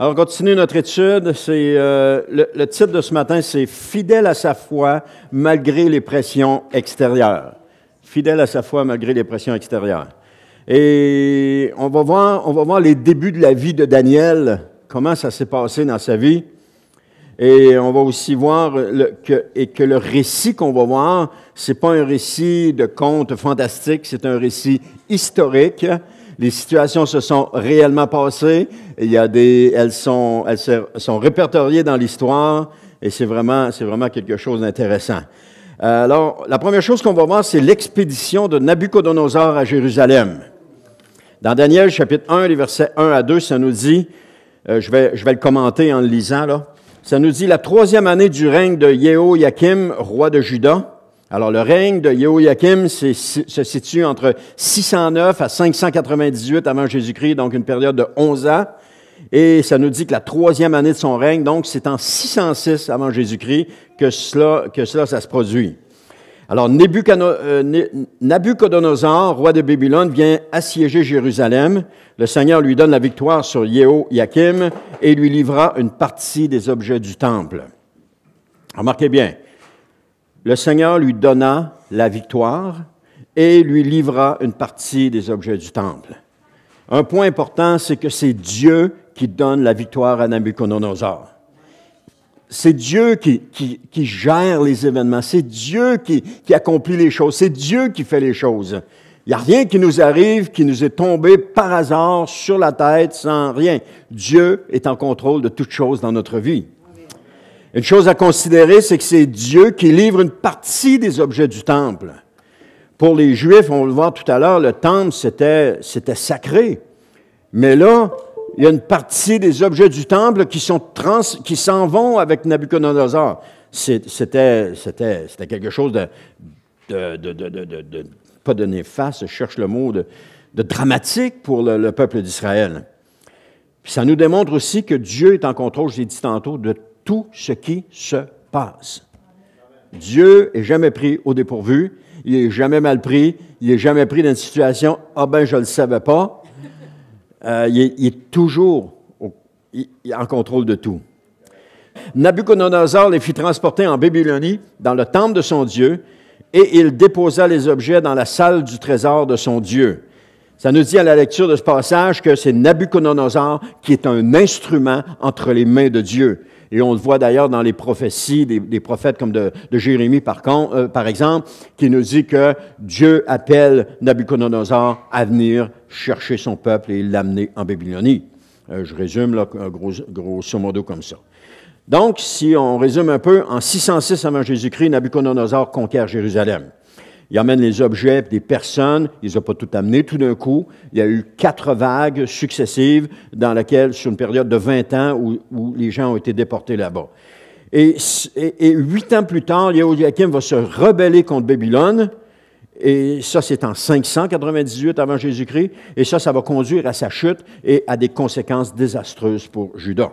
Alors, on notre étude. C'est, euh, le, titre de ce matin, c'est Fidèle à sa foi malgré les pressions extérieures. Fidèle à sa foi malgré les pressions extérieures. Et on va voir, on va voir les débuts de la vie de Daniel, comment ça s'est passé dans sa vie. Et on va aussi voir le, que, et que le récit qu'on va voir, c'est pas un récit de conte fantastique, c'est un récit historique les situations se sont réellement passées. Il y a des, elles sont, elles sont répertoriées dans l'histoire et c'est vraiment, c'est vraiment quelque chose d'intéressant. Euh, alors, la première chose qu'on va voir, c'est l'expédition de Nabuchodonosor à Jérusalem. Dans Daniel chapitre 1, les versets 1 à 2, ça nous dit, euh, je, vais, je vais le commenter en le lisant, là. Ça nous dit la troisième année du règne de Yéhô-Yakim, roi de Juda alors, le règne de yachim se situe entre 609 à 598 avant Jésus-Christ, donc une période de 11 ans. Et ça nous dit que la troisième année de son règne, donc c'est en 606 avant Jésus-Christ que cela, que cela, ça se produit. Alors, euh, Nabucodonosor, roi de Babylone, vient assiéger Jérusalem. Le Seigneur lui donne la victoire sur yachim et lui livra une partie des objets du temple. Remarquez bien, le Seigneur lui donna la victoire et lui livra une partie des objets du temple. Un point important, c'est que c'est Dieu qui donne la victoire à Nabucodonosor. C'est Dieu qui, gère les événements, c'est Dieu qui accomplit les choses, c'est Dieu qui fait les choses. Il n'y a rien qui nous arrive, qui nous est tombé par hasard sur la tête sans rien. Dieu est en contrôle de toutes choses dans notre vie. Une chose à considérer, c'est que c'est Dieu qui livre une partie des objets du temple. Pour les Juifs, on va le voir tout à l'heure, le temple, c'était, sacré. Mais là, il y a une partie des objets du temple qui, sont trans, qui s'en vont avec Nabucodonosor. C'était, c'était quelque chose de, pas de néfaste, je cherche le mot, de, dramatique pour le, peuple d'Israël. ça nous démontre aussi que Dieu est en contrôle, l'ai dit tantôt, de tout ce qui se passe. Dieu est jamais pris au dépourvu, il est jamais mal pris, il est jamais pris dans une situation ah ben je le savais pas. Euh, il, est, toujours en contrôle de tout. Nabuchodonosor les fit transporter en Babylonie dans le temple de son Dieu et il déposa les objets dans la salle du trésor de son Dieu. Ça nous dit à la lecture de ce passage que c'est Nabuchodonosor qui est un instrument entre les mains de Dieu. Et on le voit d'ailleurs dans les prophéties des, prophètes comme de, Jérémie, euh, par, exemple, qui nous dit que Dieu appelle Nabuchodonosor à venir chercher son peuple et l'amener en Babylonie. Euh, je résume là, gros, grosso modo comme ça. Donc, si on résume un peu, en 606 avant Jésus-Christ, Nabuchodonosor conquiert Jérusalem. Ils amènent les objets, des personnes. Ils n'ont pas tout amené tout d'un coup. Il y a eu quatre vagues successives dans lesquelles, sur une période de 20 ans, où, les gens ont été déportés là-bas. Et, huit ans plus tard, Jéhoiakim va se rebeller contre Babylone. Et ça, c'est en 598 avant Jésus-Christ. Et ça, ça va conduire à sa chute et à des conséquences désastreuses pour Judas.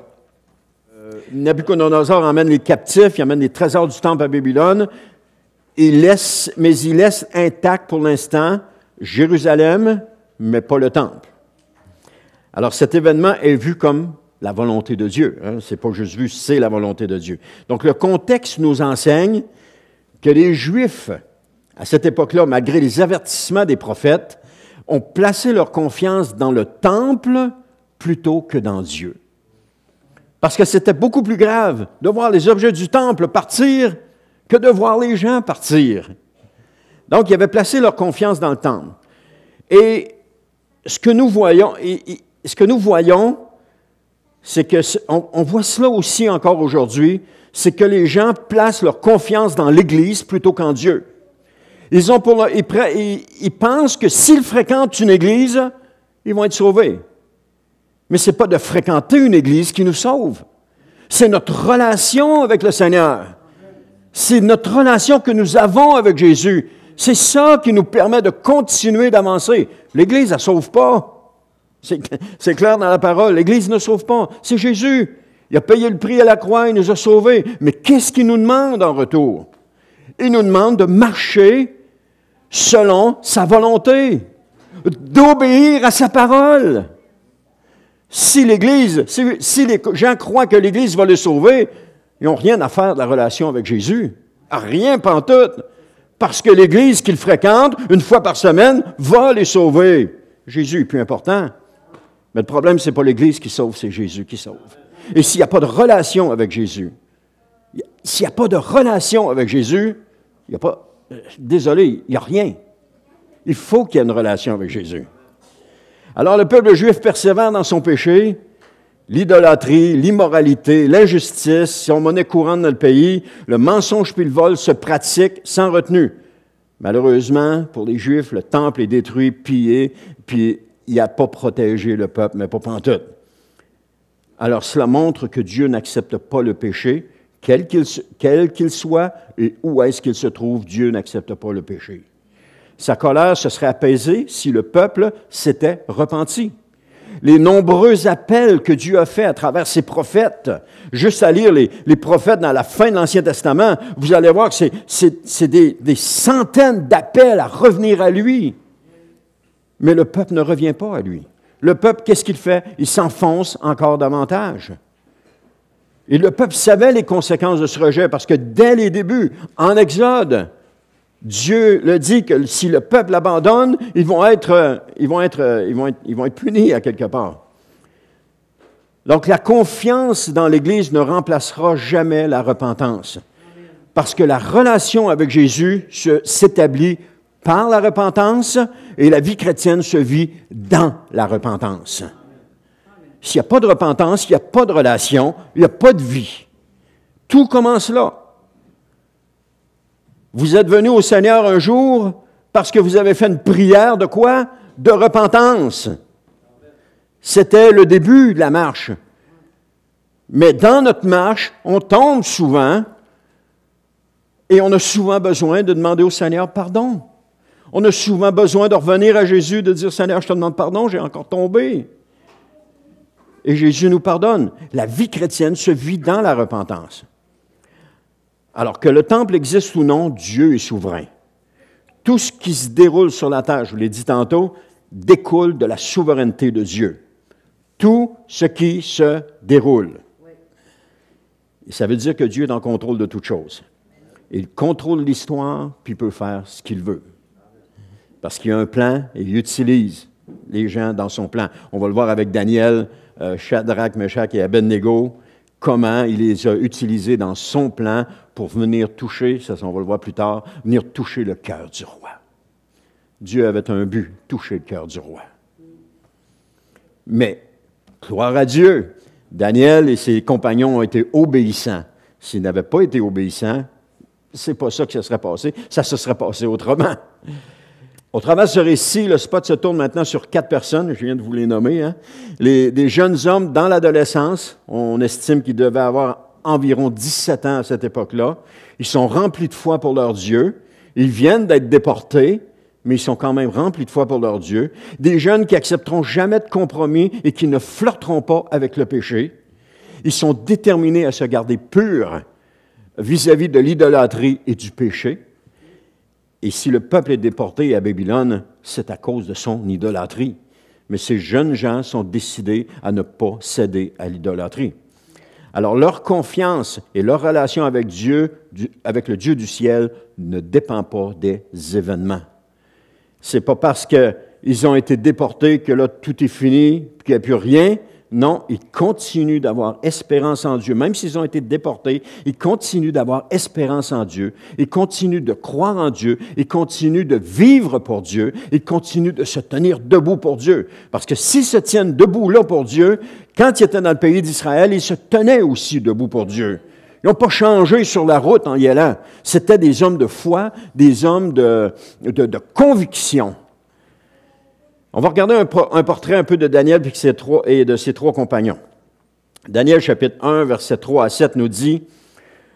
Euh, Nabuchodonosor emmène les captifs, il emmène les trésors du temple à Babylone il laisse, mais il laisse intact pour l'instant Jérusalem, mais pas le temple. Alors cet événement est vu comme la volonté de Dieu. Hein. C'est pas juste vu, c'est la volonté de Dieu. Donc le contexte nous enseigne que les Juifs, à cette époque-là, malgré les avertissements des prophètes, ont placé leur confiance dans le temple plutôt que dans Dieu. Parce que c'était beaucoup plus grave de voir les objets du temple partir que de voir les gens partir. Donc, ils avaient placé leur confiance dans le temple. Et ce que nous voyons, ce que nous voyons, c'est que on, voit cela aussi encore aujourd'hui, c'est que les gens placent leur confiance dans l'Église plutôt qu'en Dieu. Ils, ont pour ils, ils pensent que s'ils fréquentent une Église, ils vont être sauvés. Mais c'est pas de fréquenter une Église qui nous sauve. C'est notre relation avec le Seigneur. C'est notre relation que nous avons avec Jésus. C'est ça qui nous permet de continuer d'avancer. L'Église, ne sauve pas. C'est clair dans la parole. L'Église ne sauve pas. C'est Jésus. Il a payé le prix à la croix, il nous a sauvés. Mais qu'est-ce qu'il nous demande en retour? Il nous demande de marcher selon sa volonté, d'obéir à sa parole. Si l'Église, si, si les gens croient que l'Église va le sauver, ils n'ont rien à faire de la relation avec Jésus. rien pantoute. Parce que l'Église qu'ils fréquentent, une fois par semaine, va les sauver. Jésus est plus important. Mais le problème, ce n'est pas l'Église qui sauve, c'est Jésus qui sauve. Et s'il n'y a pas de relation avec Jésus, s'il n'y a pas de relation avec Jésus, il n'y a pas. Euh, désolé, il n'y a rien. Il faut qu'il y ait une relation avec Jésus. Alors le peuple juif persévère dans son péché, l'idolâtrie, l'immoralité, l'injustice, si on monnaie courante dans le pays, le mensonge puis le vol se pratiquent sans retenue. Malheureusement, pour les Juifs, le temple est détruit, pillé, puis il a pas protégé le peuple, mais pas tout. Alors cela montre que Dieu n'accepte pas le péché, quel qu'il soit, et où est-ce qu'il se trouve, Dieu n'accepte pas le péché. Sa colère se serait apaisée si le peuple s'était repenti les nombreux appels que Dieu a fait à travers ses prophètes. Juste à lire les, prophètes dans la fin de l'Ancien Testament, vous allez voir que c'est des centaines d'appels à revenir à lui. Mais le peuple ne revient pas à lui. Le peuple, qu'est-ce qu'il fait? Il s'enfonce encore davantage. Et le peuple savait les conséquences de ce rejet parce que dès les débuts, en Exode, Dieu le dit que si le peuple abandonne, ils vont être, euh, ils vont être, euh, ils vont ils vont être punis à quelque part. Donc la confiance dans l'Église ne remplacera jamais la repentance, parce que la relation avec Jésus s'établit par la repentance et la vie chrétienne se vit dans la repentance. S'il n'y a pas de repentance, il n'y a pas de relation, il n'y a pas de vie. Tout commence là. Vous êtes venu au Seigneur un jour parce que vous avez fait une prière de quoi? De repentance. C'était le début de la marche. Mais dans notre marche, on tombe souvent et on a souvent besoin de demander au Seigneur pardon. On a souvent besoin de revenir à Jésus, de dire Seigneur, je te demande pardon, j'ai encore tombé. Et Jésus nous pardonne. La vie chrétienne se vit dans la repentance. Alors que le temple existe ou non, Dieu est souverain. Tout ce qui se déroule sur la terre, je vous l'ai dit tantôt, découle de la souveraineté de Dieu. Tout ce qui se déroule. ça veut dire que Dieu est en contrôle de toutes choses. Il contrôle l'histoire, puis peut faire ce qu'il veut. Parce qu'il a un plan et il utilise les gens dans son plan. On va le voir avec Daniel, euh, Shadrach, Meshach et Abednego comment il les a utilisés dans son plan pour venir toucher, ça on va le voir plus tard, venir toucher le cœur du roi. Dieu avait un but, toucher le cœur du roi. Mais, gloire à Dieu, Daniel et ses compagnons ont été obéissants. S'ils n'avaient pas été obéissants, c'est pas ça qui se serait passé, ça se serait passé autrement. Au travers de ce récit, le spot se tourne maintenant sur quatre personnes, je viens de vous les nommer, hein. des jeunes hommes dans l'adolescence, on estime qu'ils devaient avoir environ 17 ans à cette époque-là. Ils sont remplis de foi pour leur Dieu, ils viennent d'être déportés, mais ils sont quand même remplis de foi pour leur Dieu. Des jeunes qui accepteront jamais de compromis et qui ne flirteront pas avec le péché. Ils sont déterminés à se garder purs vis à -vis de l'idolâtrie et du péché. Et si le peuple est déporté à Babylone, c'est à cause de son idolâtrie. Mais ces jeunes gens sont décidés à ne pas céder à l'idolâtrie. Alors leur confiance et leur relation avec Dieu, avec le Dieu du ciel, ne dépend pas des événements. C'est pas parce qu'ils ont été déportés que là tout est fini, qu'il n'y a plus rien, non, ils continuent d'avoir espérance en Dieu. Même s'ils ont été déportés, ils continuent d'avoir espérance en Dieu. Ils continuent de croire en Dieu. Ils continuent de vivre pour Dieu. Ils continuent de se tenir debout pour Dieu. Parce que s'ils se tiennent debout là pour Dieu, quand ils étaient dans le pays d'Israël, ils se tenaient aussi debout pour Dieu. Ils n'ont pas changé sur la route en y allant. C'était des hommes de foi, des hommes de, de conviction. On va regarder un, portrait un peu de Daniel et de ses trois compagnons. Daniel chapitre 1, verset 3 à 7 nous dit,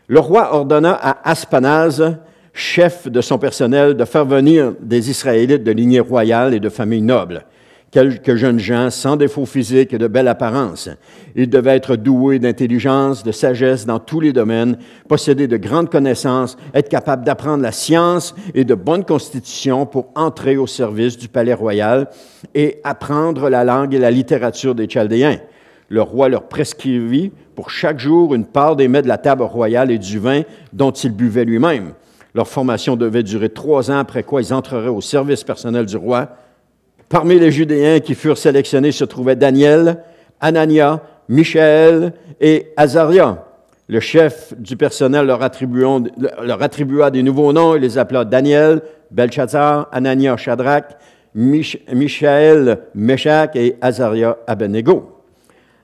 Le roi ordonna à Aspanaz, chef de son personnel, de faire venir des Israélites de lignée royale et de famille noble quelques jeunes gens sans défauts physiques et de belle apparence. Ils devaient être doués d'intelligence, de sagesse dans tous les domaines, posséder de grandes connaissances, être capables d'apprendre la science et de bonnes constitutions pour entrer au service du palais royal et apprendre la langue et la littérature des Chaldéens. Le roi leur prescrivit pour chaque jour une part des mets de la table royale et du vin dont il buvait lui-même. Leur formation devait durer trois ans, après quoi ils entreraient au service personnel du roi Parmi les Judéens qui furent sélectionnés se trouvaient Daniel, Anania, Michel et Azaria. Le chef du personnel leur, attribua des nouveaux noms et les appela Daniel, Belshazzar, Anania, Shadrach, Michel, Michaël, Meshach et Azaria, Abednego.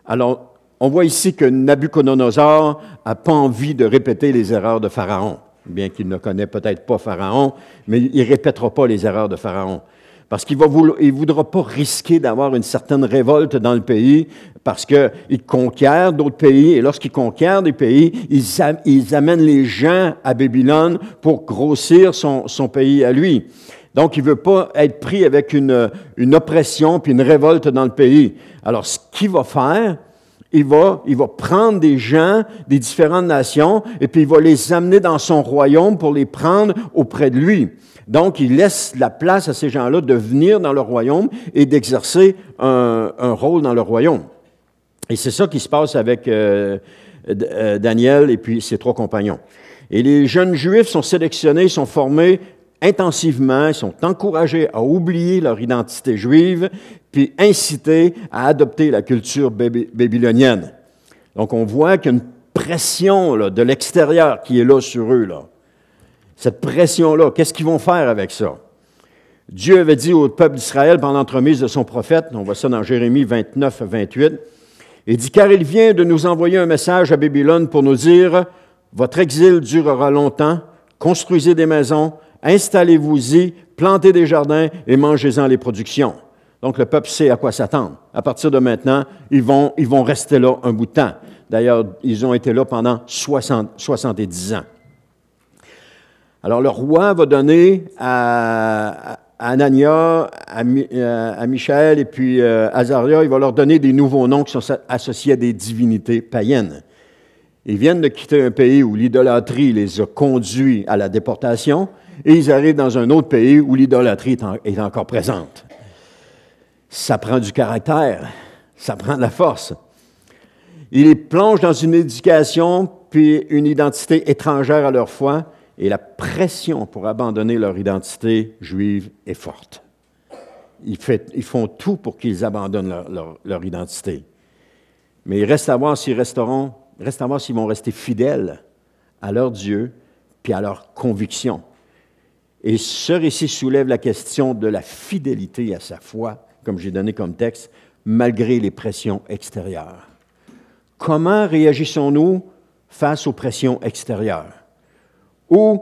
Alors, on voit ici que Nabuchodonosor n'a pas envie de répéter les erreurs de Pharaon, bien qu'il ne connaît peut-être pas Pharaon, mais il ne répétera pas les erreurs de Pharaon parce qu'il ne voudra pas risquer d'avoir une certaine révolte dans le pays, parce qu'il conquiert d'autres pays, et lorsqu'il conquiert des pays, ils, amène les gens à Babylone pour grossir son, pays à lui. Donc, il ne veut pas être pris avec une, oppression puis une révolte dans le pays. Alors, ce qu'il va faire, il va, il va prendre des gens des différentes nations et puis il va les amener dans son royaume pour les prendre auprès de lui. Donc, il laisse la place à ces gens-là de venir dans le royaume et d'exercer un, rôle dans le royaume. Et c'est ça qui se passe avec euh, euh, Daniel et puis ses trois compagnons. Et les jeunes juifs sont sélectionnés, sont formés intensivement, sont encouragés à oublier leur identité juive, puis incités à adopter la culture babylonienne. Donc on voit qu'il y a une pression de l'extérieur qui est là sur eux. Là cette pression-là, qu'est-ce qu'ils vont faire avec ça? Dieu avait dit au peuple d'Israël pendant l'entremise de son prophète, on voit ça dans Jérémie 29, 28, il dit, car il vient de nous envoyer un message à Babylone pour nous dire, votre exil durera longtemps, construisez des maisons, installez-vous-y, plantez des jardins et mangez-en les productions. Donc le peuple sait à quoi s'attendre. À partir de maintenant, ils vont, ils vont rester là un bout de temps. D'ailleurs, ils ont été là pendant 70 ans. Alors le roi va donner à, Anania, à, euh, Michel et puis à euh, Azaria, il va leur donner des nouveaux noms qui sont associés à des divinités païennes. Ils viennent de quitter un pays où l'idolâtrie les a conduits à la déportation et ils arrivent dans un autre pays où l'idolâtrie est, encore présente. Ça prend du caractère, ça prend de la force. Ils les plonge dans une éducation puis une identité étrangère à leur foi et la pression pour abandonner leur identité juive est forte. Ils, font tout pour qu'ils abandonnent leur, identité. Mais il reste à voir s'ils resteront, reste à voir s'ils vont rester fidèles à leur Dieu puis à leurs convictions. Et ce récit soulève la question de la fidélité à sa foi, comme j'ai donné comme texte, malgré les pressions extérieures. Comment réagissons-nous face aux pressions extérieures? Ou,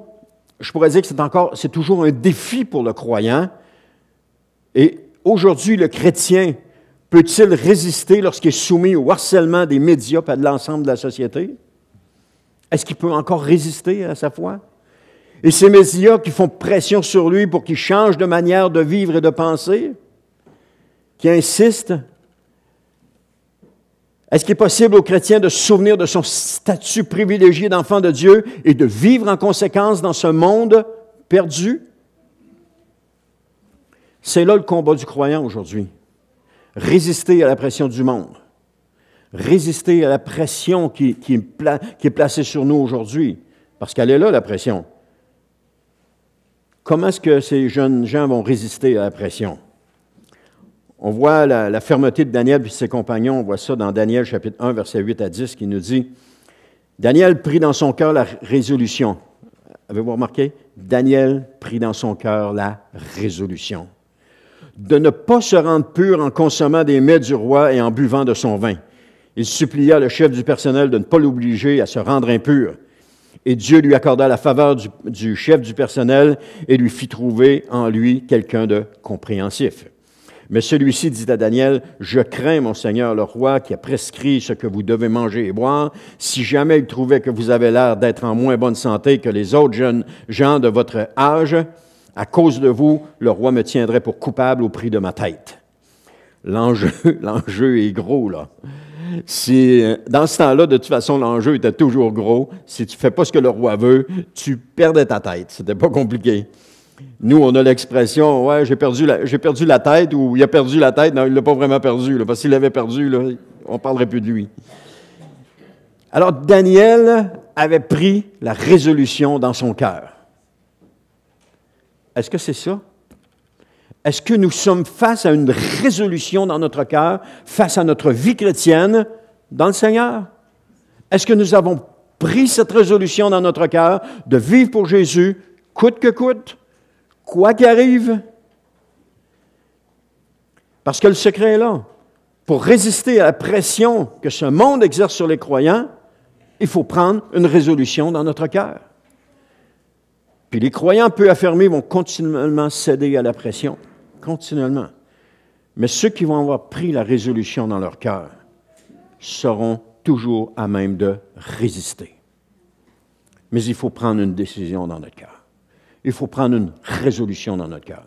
je pourrais dire que c'est c'est toujours un défi pour le croyant. Et aujourd'hui, le chrétien peut-il résister lorsqu'il est soumis au harcèlement des médias et de l'ensemble de la société? Est-ce qu'il peut encore résister à sa foi? Et ces médias qui font pression sur lui pour qu'il change de manière de vivre et de penser, qui insistent est-ce qu'il est possible aux chrétiens de se souvenir de son statut privilégié d'enfant de Dieu et de vivre en conséquence dans ce monde perdu? C'est là le combat du croyant aujourd'hui. Résister à la pression du monde. Résister à la pression qui, est placée sur nous aujourd'hui. Parce qu'elle est là, la pression. Comment est-ce que ces jeunes gens vont résister à la pression? On voit la, fermeté de Daniel et ses compagnons. On voit ça dans Daniel chapitre 1, verset 8 à 10, qui nous dit Daniel prit dans son cœur la résolution. Avez-vous remarqué Daniel prit dans son cœur la résolution de ne pas se rendre pur en consommant des mets du roi et en buvant de son vin. Il supplia le chef du personnel de ne pas l'obliger à se rendre impur. Et Dieu lui accorda la faveur du chef du personnel et lui fit trouver en lui quelqu'un de compréhensif. Mais celui-ci dit à Daniel, Je crains, mon Seigneur le roi, qui a prescrit ce que vous devez manger et boire. Si jamais il trouvait que vous avez l'air d'être en moins bonne santé que les autres jeunes gens de votre âge, à cause de vous, le roi me tiendrait pour coupable au prix de ma tête. L'enjeu, l'enjeu est gros, là. Si, dans ce temps-là, de toute façon, l'enjeu était toujours gros. Si tu ne fais pas ce que le roi veut, tu perdais ta tête. C'était pas compliqué. Nous, on a l'expression Ouais, j'ai perdu, la, perdu la tête ou il a perdu la tête. Non, il ne l'a pas vraiment perdu, parce qu'il l'avait perdu, on ne parlerait plus de lui. Alors, Daniel avait pris la résolution dans son cœur. Est-ce que c'est ça? Est-ce que nous sommes face à une résolution dans notre cœur, face à notre vie chrétienne dans le Seigneur? Est-ce que nous avons pris cette résolution dans notre cœur de vivre pour Jésus coûte que coûte? quoi qu'arrive, Parce que le secret est là. Pour résister à la pression que ce monde exerce sur les croyants, il faut prendre une résolution dans notre cœur. Puis les croyants peu affirmés vont continuellement céder à la pression, continuellement. Mais ceux qui vont avoir pris la résolution dans leur cœur seront toujours à même de résister. Mais il faut prendre une décision dans notre cœur il faut prendre une résolution dans notre cœur.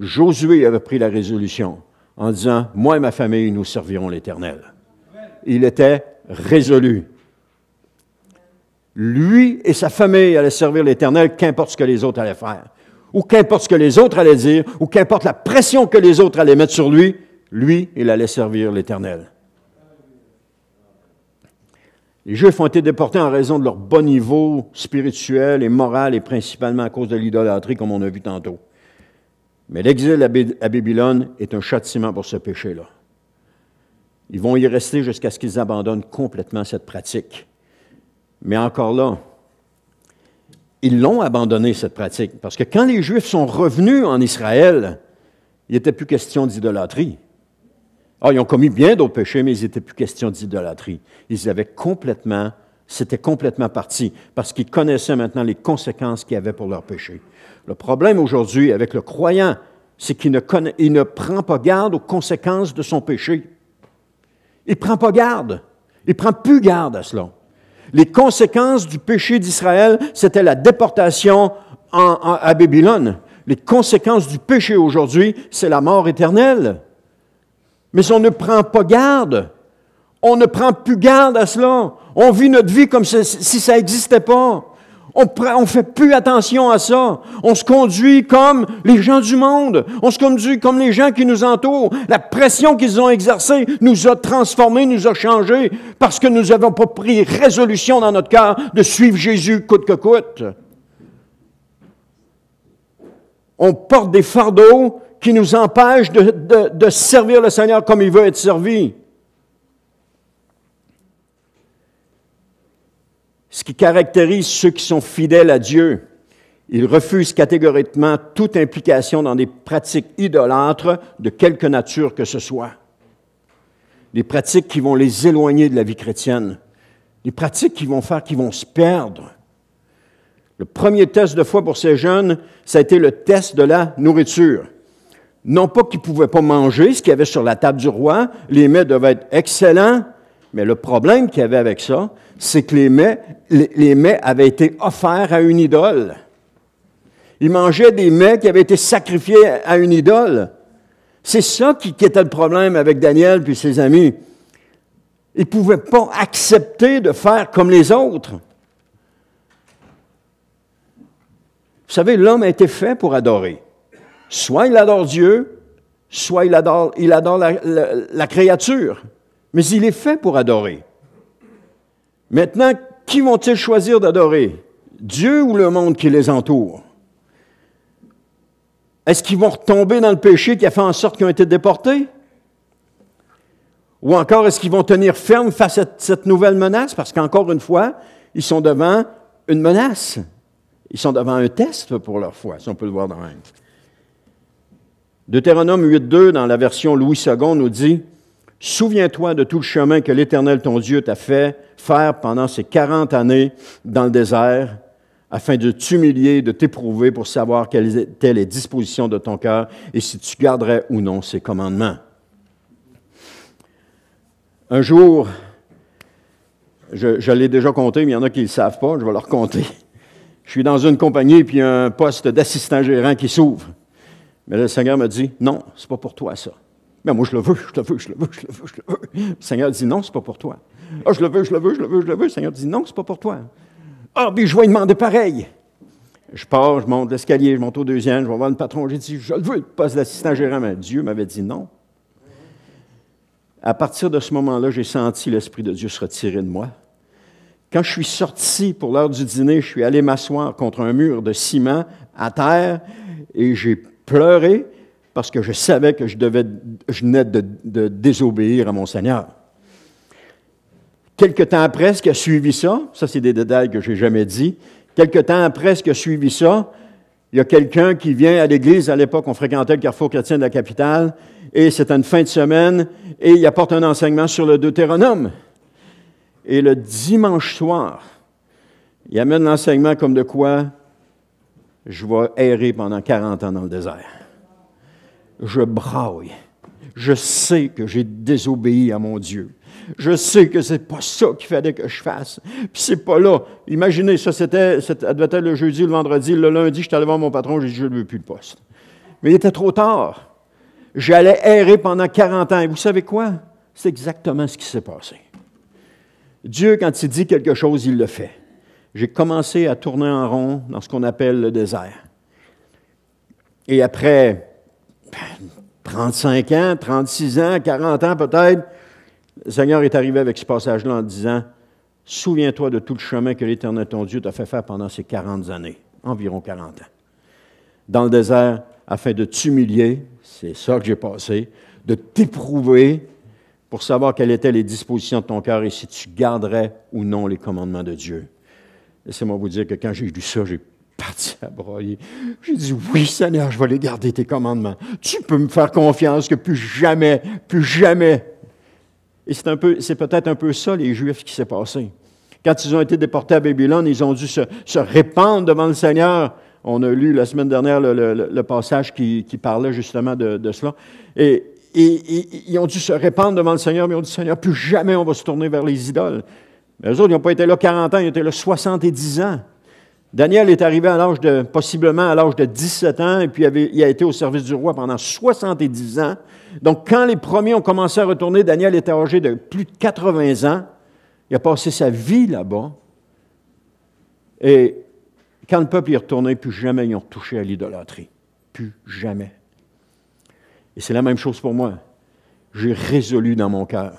Josué avait pris la résolution en disant, moi et ma famille, nous servirons l'Éternel. Il était résolu. Lui et sa famille allaient servir l'Éternel, qu'importe ce que les autres allaient faire, ou qu'importe ce que les autres allaient dire, ou qu'importe la pression que les autres allaient mettre sur lui, lui, il allait servir l'Éternel. Les Juifs ont été déportés en raison de leur bon niveau spirituel et moral et principalement à cause de l'idolâtrie, comme on a vu tantôt. Mais l'exil à Babylone est un châtiment pour ce péché-là. Ils vont y rester jusqu'à ce qu'ils abandonnent complètement cette pratique. Mais encore là, ils l'ont abandonné, cette pratique, parce que quand les Juifs sont revenus en Israël, il n'était plus question d'idolâtrie. Ah, ils ont commis bien d'autres péchés, mais ils n'étaient plus question d'idolâtrie. Ils avaient complètement, c'était complètement parti, parce qu'ils connaissaient maintenant les conséquences qu'il y avait pour leur péché. Le problème aujourd'hui avec le croyant, c'est qu'il ne, prend pas garde aux conséquences de son péché. Il ne prend pas garde. Il ne prend plus garde à cela. Les conséquences du péché d'Israël, c'était la déportation à Babylone. Les conséquences du péché aujourd'hui, c'est la mort éternelle. Mais on ne prend pas garde, on ne prend plus garde à cela. On vit notre vie comme si, ça n'existait pas. On ne fait plus attention à ça. On se conduit comme les gens du monde. On se conduit comme les gens qui nous entourent. La pression qu'ils ont exercée nous a transformés, nous a changés, parce que nous n'avons pas pris résolution dans notre cœur de suivre Jésus coûte que coûte. On porte des fardeaux qui nous empêche de, de servir le Seigneur comme il veut être servi. ce qui caractérise ceux qui sont fidèles à Dieu. Ils refusent catégoriquement toute implication dans des pratiques idolâtres de quelque nature que ce soit. Des pratiques qui vont les éloigner de la vie chrétienne. Des pratiques qui vont faire qu'ils vont se perdre. Le premier test de foi pour ces jeunes, ça a été le test de la nourriture. Non pas qu'ils ne pouvaient pas manger ce qu'il y avait sur la table du roi, les mets devaient être excellents, mais le problème qu'il y avait avec ça, c'est que les mets, les, mets avaient été offerts à une idole. Ils mangeaient des mets qui avaient été sacrifiés à une idole. C'est ça qui, était le problème avec Daniel puis ses amis. Ils ne pouvaient pas accepter de faire comme les autres. Vous savez, l'homme a été fait pour adorer. Soit il adore Dieu, soit il adore, il adore la, créature. Mais il est fait pour adorer. Maintenant, qui vont-ils choisir d'adorer Dieu ou le monde qui les entoure Est-ce qu'ils vont retomber dans le péché qui a fait en sorte qu'ils ont été déportés Ou encore est-ce qu'ils vont tenir ferme face à cette nouvelle menace Parce qu'encore une fois, ils sont devant une menace. Ils sont devant un test pour leur foi, si on peut le voir dans même. Deutéronome 8.2, dans la version Louis II, nous dit Souviens-toi de tout le chemin que l'Éternel ton Dieu t'a fait faire pendant ces quarante années dans le désert, afin de t'humilier, de t'éprouver pour savoir quelles étaient les dispositions de ton cœur et si tu garderais ou non ses commandements. Un jour, je, l'ai déjà compté, mais il y en a qui ne le savent pas, je vais leur compter. Je suis dans une compagnie, puis un poste d'assistant gérant qui s'ouvre. Mais le Seigneur me dit, non, c'est pas pour toi ça. Mais moi, je le veux, je le veux, je le veux, je le veux, je le veux. Le Seigneur dit, non, c'est pas pour toi. Ah, je le veux, je le veux, je le veux, je le veux. Le Seigneur dit, non, c'est pas pour toi. Ah, mais je vais demander pareil. Je pars, je monte l'escalier, je monte au deuxième, je vais voir le patron. J'ai dit, je le veux, le poste d'assistant gérant. Dieu m'avait dit non. À partir de ce moment-là, j'ai senti l'Esprit de Dieu se retirer de moi. Quand je suis sorti pour l'heure du dîner, je suis allé m'asseoir contre un mur de ciment à terre et j'ai pleurer parce que je savais que je, devais, je de, désobéir à mon Seigneur. Quelque temps après, ce qui a suivi ça, ça c'est des détails que j'ai jamais dit, quelque temps après ce qui a suivi ça, il y a quelqu'un qui vient à l'église, à l'époque on fréquentait le carrefour chrétien de la capitale, et c'est une fin de semaine, et il apporte un enseignement sur le Deutéronome. Et le dimanche soir, il amène l'enseignement comme de quoi je vais errer pendant 40 ans dans le désert. Je braille. Je sais que j'ai désobéi à mon Dieu. Je sais que c'est pas ça qu'il fallait que je fasse. Puis c'est pas là. Imaginez, ça, c'était, ça devait être le jeudi, le vendredi, le lundi, j'étais allé voir mon patron, j'ai dit, je ne veux plus le poste. Mais il était trop tard. J'allais errer pendant 40 ans. Et vous savez quoi? C'est exactement ce qui s'est passé. Dieu, quand il dit quelque chose, il le fait j'ai commencé à tourner en rond dans ce qu'on appelle le désert. Et après 35 ans, 36 ans, 40 ans peut-être, le Seigneur est arrivé avec ce passage-là en disant, souviens-toi de tout le chemin que l'Éternel, ton Dieu, t'a fait faire pendant ces 40 années, environ 40 ans, dans le désert, afin de t'humilier, c'est ça que j'ai passé, de t'éprouver pour savoir quelles étaient les dispositions de ton cœur et si tu garderais ou non les commandements de Dieu. Laissez-moi vous dire que quand j'ai lu ça, j'ai parti à broyer. J'ai dit, oui, Seigneur, je vais aller garder tes commandements. Tu peux me faire confiance que plus jamais, plus jamais. Et c'est, un peu, c'est peut-être un peu ça, les Juifs, qui s'est passé. Quand ils ont été déportés à Babylone, ils ont dû se, répandre devant le Seigneur. On a lu la semaine dernière le, passage qui, parlait justement de, cela. Et, et, ils ont dû se répandre devant le Seigneur, mais ils ont dit, Seigneur, plus jamais on va se tourner vers les idoles. Mais eux autres, ils n'ont pas été là 40 ans, ils étaient là 70 ans. Daniel est arrivé à l'âge de, possiblement à l'âge de 17 ans, et puis il a été au service du roi pendant 70 ans. Donc, quand les premiers ont commencé à retourner, Daniel était âgé de plus de 80 ans. Il a passé sa vie là-bas. Et quand le peuple y est retourné, plus jamais ils ont touché à l'idolâtrie. Plus jamais. Et c'est la même chose pour moi. J'ai résolu dans mon cœur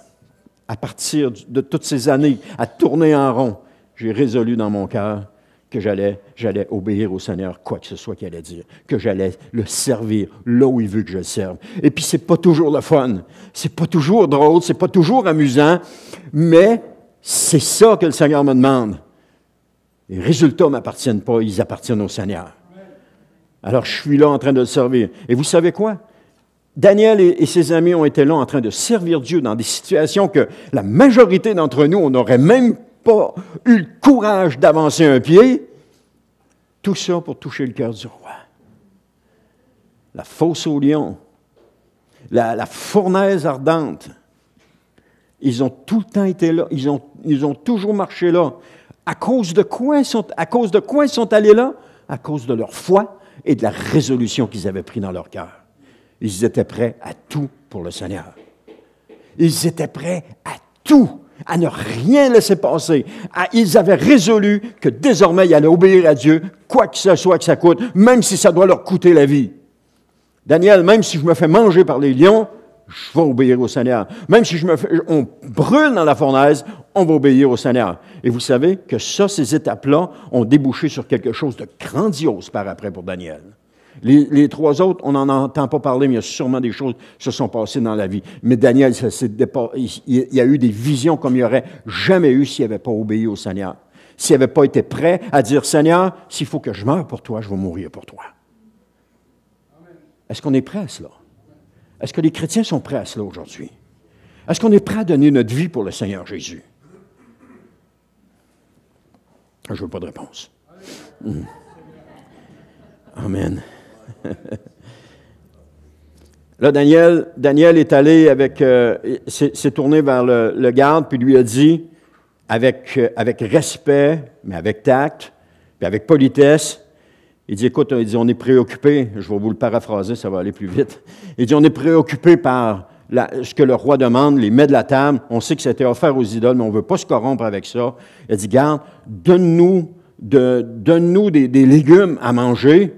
à partir de toutes ces années à tourner en rond, j'ai résolu dans mon cœur que j'allais, j'allais obéir au Seigneur, quoi que ce soit qu'il allait dire, que j'allais le servir là où il veut que je le serve. Et puis c'est pas toujours le fun, c'est pas toujours drôle, c'est pas toujours amusant, mais c'est ça que le Seigneur me demande. Les résultats m'appartiennent pas, ils appartiennent au Seigneur. Alors je suis là en train de le servir. Et vous savez quoi? Daniel et, ses amis ont été là en train de servir Dieu dans des situations que la majorité d'entre nous, on n'aurait même pas eu le courage d'avancer un pied. Tout ça pour toucher le cœur du roi. La fosse au lion, la, fournaise ardente. Ils ont tout le temps été là, ils ont, toujours marché là. À cause de quoi ils sont, à cause de quoi ils sont allés là? À cause de leur foi et de la résolution qu'ils avaient prise dans leur cœur. Ils étaient prêts à tout pour le Seigneur. Ils étaient prêts à tout, à ne rien laisser passer. ils avaient résolu que désormais, ils allaient obéir à Dieu, quoi que ce soit que ça coûte, même si ça doit leur coûter la vie. Daniel, même si je me fais manger par les lions, je vais obéir au Seigneur. Même si je me fais, on brûle dans la fournaise, on va obéir au Seigneur. Et vous savez que ça, ces étapes-là ont débouché sur quelque chose de grandiose par après pour Daniel. Les, trois autres, on n'en entend pas parler, mais il y a sûrement des choses qui se sont passées dans la vie. Mais Daniel, il, y a eu des visions comme il n'y aurait jamais eu s'il n'avait pas obéi au Seigneur. S'il n'avait pas été prêt à dire, Seigneur, s'il faut que je meure pour toi, je vais mourir pour toi. Est-ce qu'on est prêt à cela? Est-ce que les chrétiens sont prêts à cela aujourd'hui? Est-ce qu'on est prêt à donner notre vie pour le Seigneur Jésus? Je veux pas de réponse. Hmm. Amen. Là, Daniel, Daniel est allé avec, euh, s'est tourné vers le, garde, puis lui a dit, avec, euh, avec respect, mais avec tact, puis avec politesse, il dit, écoute, on est préoccupé, je vais vous le paraphraser, ça va aller plus vite. Il dit, on est préoccupé par ce que le roi demande, les mets de la table, on sait que c'était offert aux idoles, mais on ne veut pas se corrompre avec ça. Il dit, garde, donne-nous donne des légumes à manger,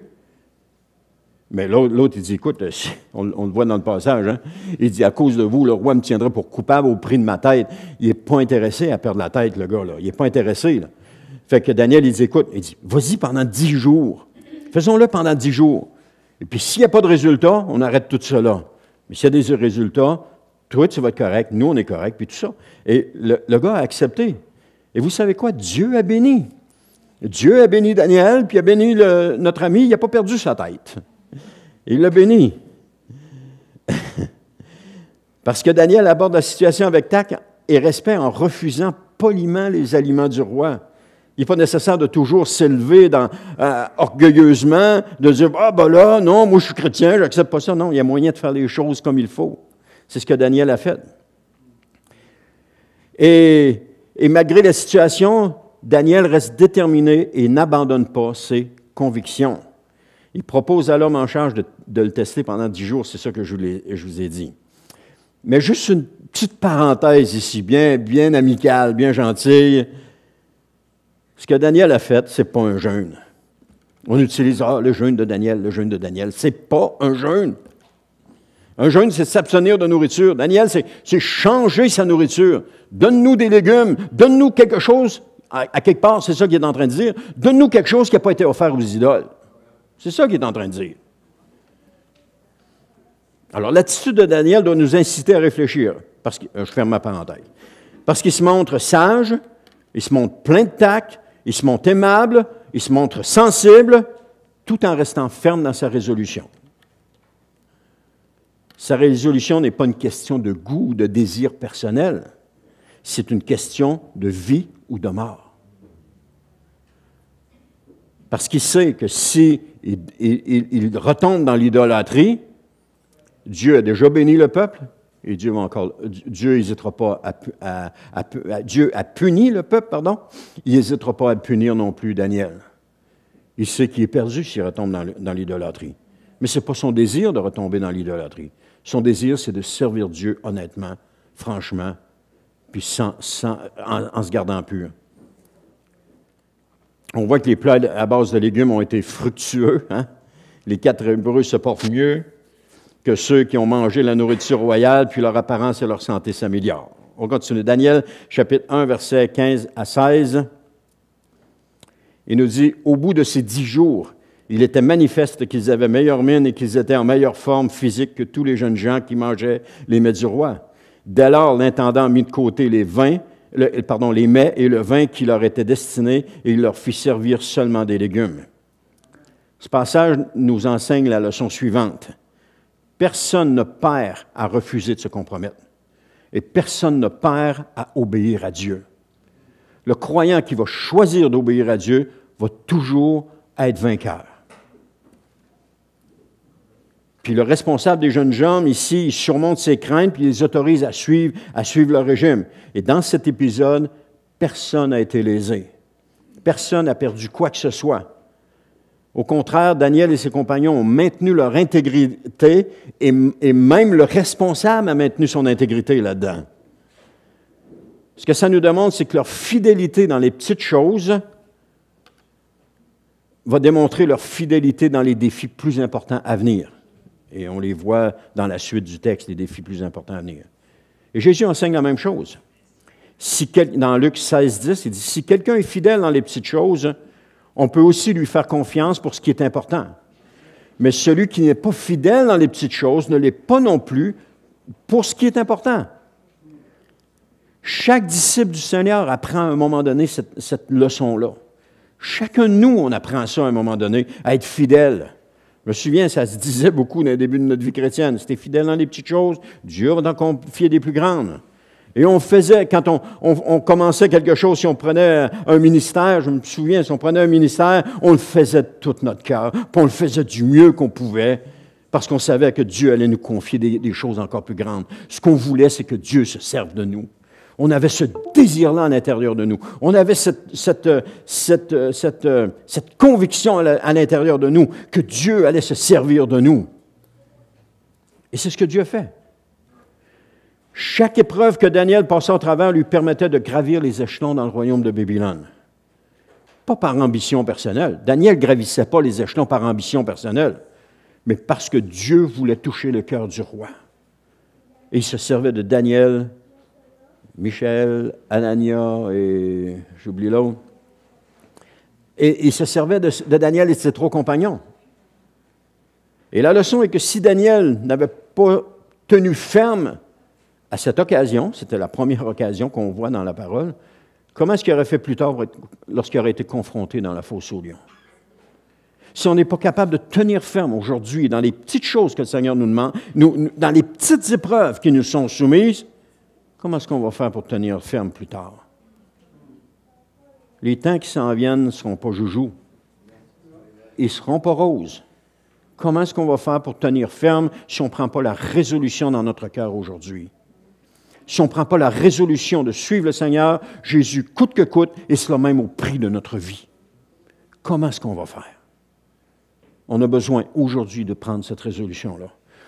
mais l'autre, il dit, écoute, euh, on, le voit dans le passage, hein. il dit, à cause de vous, le roi me tiendra pour coupable au prix de ma tête. Il n'est pas intéressé à perdre la tête, le gars, là. Il n'est pas intéressé, Fait que Daniel, il dit, écoute, il dit, vas-y pendant dix jours. Faisons-le pendant dix jours. Et puis, s'il n'y a pas de résultat, on arrête tout cela. Mais s'il y a des résultats, toi, tu vas être correct, nous, on est correct, puis tout ça. Et le, gars a accepté. Et vous savez quoi? Dieu a béni. Dieu a béni Daniel, puis a béni notre ami. Il n'a pas perdu sa tête. Il l'a béni. Parce que Daniel aborde la situation avec tact et respect en refusant poliment les aliments du roi. Il n'est pas nécessaire de toujours s'élever euh, orgueilleusement, de dire Ah, ben là, non, moi je suis chrétien, je n'accepte pas ça. Non, il y a moyen de faire les choses comme il faut. C'est ce que Daniel a fait. Et, et malgré la situation, Daniel reste déterminé et n'abandonne pas ses convictions. Il propose à l'homme en charge de, le tester pendant dix jours, c'est ça que je vous, ai, dit. Mais juste une petite parenthèse ici, bien, bien amicale, bien gentille. Ce que Daniel a fait, c'est pas un jeûne. On utilise ah, le jeûne de Daniel, le jeûne de Daniel. C'est pas un jeûne. Un jeûne, c'est s'abstenir de nourriture. Daniel, c'est changer sa nourriture. Donne-nous des légumes, donne-nous quelque chose, à, à quelque part, c'est ça qu'il est en train de dire, donne-nous quelque chose qui n'a pas été offert aux idoles. C'est ça qu'il est en train de dire. Alors, l'attitude de Daniel doit nous inciter à réfléchir. Parce que, euh, je ferme ma parenthèse. Parce qu'il se montre sage, il se montre plein de tact, il se montre aimable, il se montre sensible, tout en restant ferme dans sa résolution. Sa résolution n'est pas une question de goût ou de désir personnel, c'est une question de vie ou de mort. Parce qu'il sait que s'il retombe dans l'idolâtrie, Dieu a déjà béni le peuple et Dieu va encore, Dieu n'hésitera pas à, Dieu a puni le peuple, pardon. Il n'hésitera pas à punir non plus Daniel. Il sait qu'il est perdu s'il retombe dans l'idolâtrie. Mais ce n'est pas son désir de retomber dans l'idolâtrie. Son désir, c'est de servir Dieu honnêtement, franchement, puis sans, en se gardant pur. On voit que les plats à base de légumes ont été fructueux. Hein. Les quatre hébreux se portent mieux que ceux qui ont mangé la nourriture royale, puis leur apparence et leur santé s'améliorent. On continue. Daniel, chapitre 1, versets 15 à 16. Il nous dit Au bout de ces dix jours, il était manifeste qu'ils avaient meilleure mine et qu'ils étaient en meilleure forme physique que tous les jeunes gens qui mangeaient les mets du roi. Dès lors, l'intendant mit de côté les vins pardon, les mets et le vin qui leur étaient destinés et il leur fit servir seulement des légumes. Ce passage nous enseigne la leçon suivante. Personne ne perd à refuser de se compromettre et personne ne perd à obéir à Dieu. Le croyant qui va choisir d'obéir à Dieu va toujours être vainqueur. Puis le responsable des jeunes gens, ici, il surmonte ses craintes, puis il les autorise à suivre, à suivre le régime. Et dans cet épisode, personne n'a été lésé. Personne n'a perdu quoi que ce soit. Au contraire, Daniel et ses compagnons ont maintenu leur intégrité et même le responsable a maintenu son intégrité là-dedans. Ce que ça nous demande, c'est que leur fidélité dans les petites choses va démontrer leur fidélité dans les défis plus importants à venir. Et on les voit dans la suite du texte, les défis plus importants à venir. Et Jésus enseigne la même chose. Si dans Luc 16, 10, il dit, si quelqu'un est fidèle dans les petites choses, on peut aussi lui faire confiance pour ce qui est important. Mais celui qui n'est pas fidèle dans les petites choses ne l'est pas non plus pour ce qui est important. Chaque disciple du Seigneur apprend à un moment donné cette, cette leçon-là. Chacun de nous, on apprend ça à un moment donné, à être fidèle. Je me souviens, ça se disait beaucoup dans le début de notre vie chrétienne. C'était fidèle dans les petites choses, Dieu va t'en confier des plus grandes. Et on faisait, quand on, commençait quelque chose, si on prenait un ministère, je me souviens, si on prenait un ministère, on le faisait de tout notre cœur, puis on le faisait du mieux qu'on pouvait, parce qu'on savait que Dieu allait nous confier des choses encore plus grandes. Ce qu'on voulait, c'est que Dieu se serve de nous. On avait ce désir-là à l'intérieur de nous. On avait cette, euh, euh, euh, conviction à l'intérieur de nous que Dieu allait se servir de nous. Et c'est ce que Dieu fait. Chaque épreuve que Daniel passait en travers lui permettait de gravir les échelons dans le royaume de Babylone. Pas par ambition personnelle. Daniel ne gravissait pas les échelons par ambition personnelle, mais parce que Dieu voulait toucher le cœur du roi. Et il se servait de Daniel Michel, Anania et j'oublie l'autre. Et il se servait de, Daniel et de ses trois compagnons. Et la leçon est que si Daniel n'avait pas tenu ferme à cette occasion, c'était la première occasion qu'on voit dans la parole, comment est-ce qu'il aurait fait plus tard lorsqu'il aurait été confronté dans la fosse au lion? Si on n'est pas capable de tenir ferme aujourd'hui dans les petites choses que le Seigneur nous demande, dans les petites épreuves qui nous sont soumises, Comment est-ce qu'on va faire pour tenir ferme plus tard? Les temps qui s'en viennent ne seront pas joujou. Ils ne seront pas roses. Comment est-ce qu'on va faire pour tenir ferme si on ne prend pas la résolution dans notre cœur aujourd'hui? Si on ne prend pas la résolution de suivre le Seigneur, Jésus, coûte que coûte, et cela même au prix de notre vie. Comment est-ce qu'on va faire? On a besoin aujourd'hui de prendre cette résolution-là.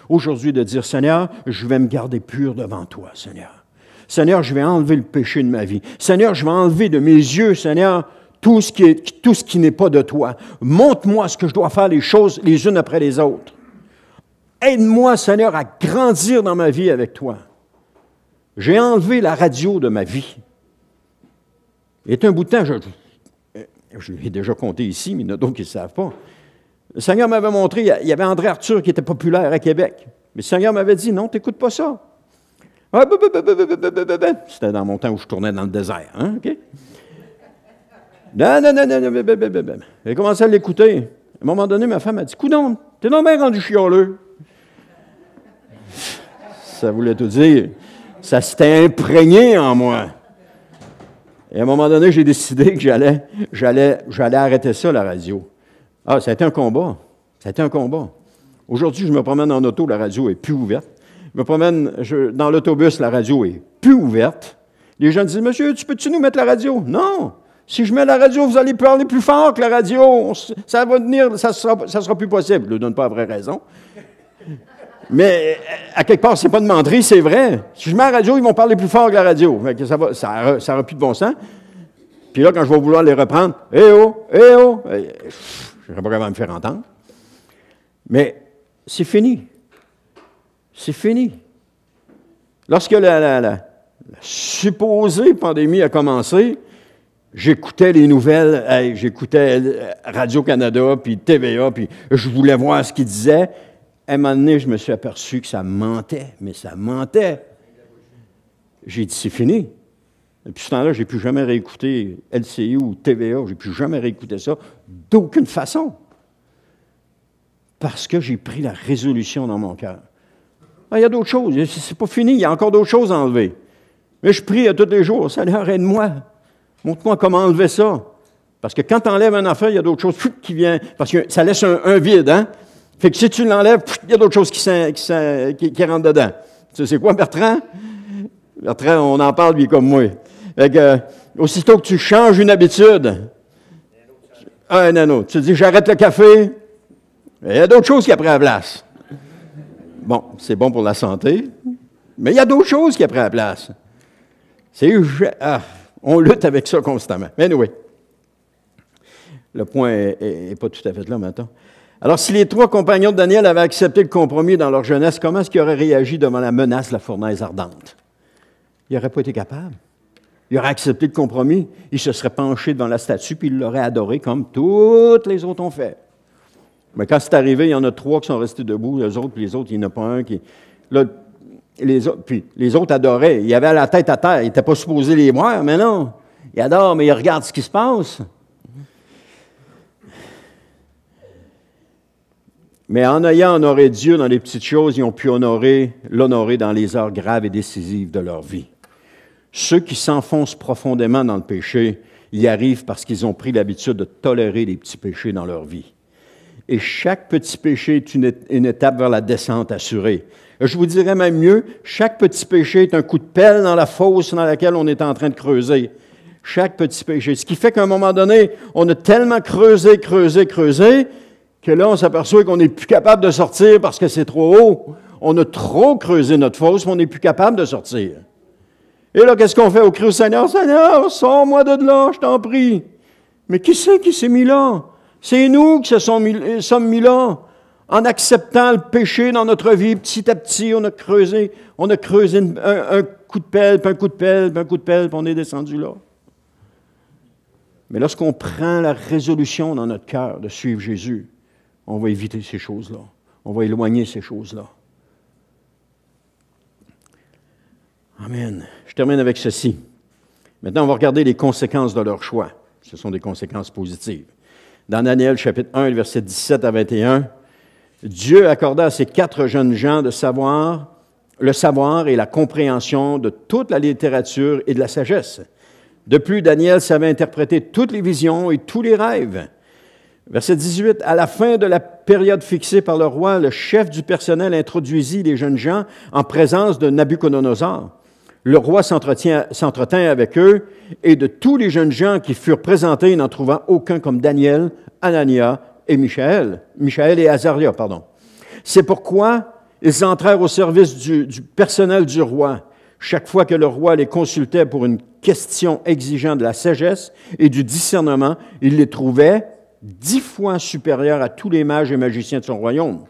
Aujourd'hui de dire, Seigneur, je vais me garder pur devant toi, Seigneur. Seigneur, je vais enlever le péché de ma vie. Seigneur, je vais enlever de mes yeux, Seigneur, tout ce qui, tout ce qui n'est pas de toi. Montre-moi ce que je dois faire, les choses les unes après les autres. Aide-moi, Seigneur, à grandir dans ma vie avec toi. J'ai enlevé la radio de ma vie. est un bout de temps, euh, je, l'ai déjà compté ici, mais il y en a d'autres qui ne savent pas. Le Seigneur m'avait montré, il y avait André Arthur qui était populaire à Québec. Mais le Seigneur m'avait dit, non, t'écoute pas ça. C'était dans mon temps où je tournais dans le désert. Hein? OK? Non, non, non, non, ben, ben, ben, J'ai commencé à l'écouter. À un moment donné, ma femme a dit non, t'es non bien rendu chialeux. Ça voulait tout dire. Ça s'était imprégné en moi. Et à un moment donné, j'ai décidé que j'allais, arrêter ça, la radio. Ah, ça a été un combat. Ça a été un combat. Aujourd'hui, je me promène en auto, la radio n'est plus ouverte. Je me promène dans l'autobus, la radio est plus ouverte. Les gens disent, Monsieur, tu peux-tu nous mettre la radio? Non! Si je mets la radio, vous allez parler plus fort que la radio. ça va tenir, ça sera, ça sera plus possible. Je ne donne pas la vraie raison. Mais à quelque part, c'est pas de menterie, c'est vrai. Si je mets la radio, ils vont parler plus fort que la radio. ça n'aura ça, ça plus de bon sens. Puis là, quand je vais vouloir les reprendre, eh oh, eh oh, eh, je ne pas comment me faire entendre. Mais c'est fini. C'est fini. Lorsque la, supposée pandémie a commencé, j'écoutais les nouvelles, j'écoutais euh, Radio-Canada, puis TVA, puis je voulais voir ce qu'ils disaient. À un moment donné, je me suis aperçu que ça mentait, mais ça mentait. J'ai dit, c'est fini. Depuis ce temps-là, je n'ai plus jamais réécouté LCI ou TVA, je n'ai plus jamais réécouté ça d'aucune façon. Parce que j'ai pris la résolution dans mon cœur. Ah, il y a d'autres choses. n'est pas fini. Il y a encore d'autres choses à enlever. Mais je prie à tous les jours, Seigneur, aide-moi. Montre-moi comment enlever ça. Parce que quand tu enlèves un affaire, il y a d'autres choses qui viennent. Parce que ça laisse un, vide, hein? Fait que si tu l'enlèves, il y a d'autres choses qui, rentrent dedans. Tu sais, quoi, Bertrand? Bertrand, on en parle, lui, comme moi. Fait que, euh, aussitôt que tu changes une habitude, un ah, non, Tu dis, j'arrête le café. Il y a d'autres choses qui apprennent la place. Bon, c'est bon pour la santé, mais il y a d'autres choses qui ont pris la place. C'est, ah, on lutte avec ça constamment. Mais oui. le point n'est pas tout à fait là maintenant. Alors, si les trois compagnons de Daniel avaient accepté le compromis dans leur jeunesse, comment est-ce qu'ils auraient réagi devant la menace de la fournaise ardente? Ils n'auraient pas été capables. Ils auraient accepté le compromis, ils se seraient penchés devant la statue, puis ils l'auraient adoré comme toutes les autres ont fait. Mais quand c'est arrivé, il y en a trois qui sont restés debout, les autres, puis les autres, il n'y en a pas un qui. les autres, puis les autres adoraient. Ils avaient la tête à terre. Ils n'étaient pas supposés les voir, mais non. Ils adorent, mais ils regardent ce qui se passe. Mais en ayant honoré Dieu dans les petites choses, ils ont pu honorer, l'honorer dans les heures graves et décisives de leur vie. Ceux qui s'enfoncent profondément dans le péché y arrivent parce qu'ils ont pris l'habitude de tolérer les petits péchés dans leur vie et chaque petit péché est une, étape vers la descente assurée. Je vous dirais même mieux, chaque petit péché est un coup de pelle dans la fosse dans laquelle on est en train de creuser. Chaque petit péché. Ce qui fait qu'à un moment donné, on a tellement creusé, creusé, creusé, que là, on s'aperçoit qu'on n'est plus capable de sortir parce que c'est trop haut. On a trop creusé notre fosse, on n'est plus capable de sortir. Et là, qu'est-ce qu'on fait? au crie au Seigneur, Seigneur, sors-moi de là, je t'en prie. Mais qui c'est qui s'est mis là? C'est nous qui euh, sommes mis, là en acceptant le péché dans notre vie, petit à petit, on a creusé, on a creusé un, un, coup de pelle, puis un coup de pelle, puis un coup de pelle, puis on est descendu là. Mais lorsqu'on prend la résolution dans notre cœur de suivre Jésus, on va éviter ces choses-là. On va éloigner ces choses-là. Amen. Je termine avec ceci. Maintenant, on va regarder les conséquences de leur choix. Ce sont des conséquences positives dans Daniel chapitre 1, verset 17 à 21, Dieu accorda à ces quatre jeunes gens de savoir, le savoir et la compréhension de toute la littérature et de la sagesse. De plus, Daniel savait interpréter toutes les visions et tous les rêves. Verset 18, à la fin de la période fixée par le roi, le chef du personnel introduisit les jeunes gens en présence de Nabuchodonosor le roi s'entretint avec eux, et de tous les jeunes gens qui furent présentés, n'en trouvant aucun comme Daniel, Anania et Michaël, Michaël et Azaria, pardon. C'est pourquoi ils entrèrent au service du, personnel du roi. Chaque fois que le roi les consultait pour une question exigeant de la sagesse et du discernement, il les trouvait dix fois supérieurs à tous les mages et magiciens de son royaume.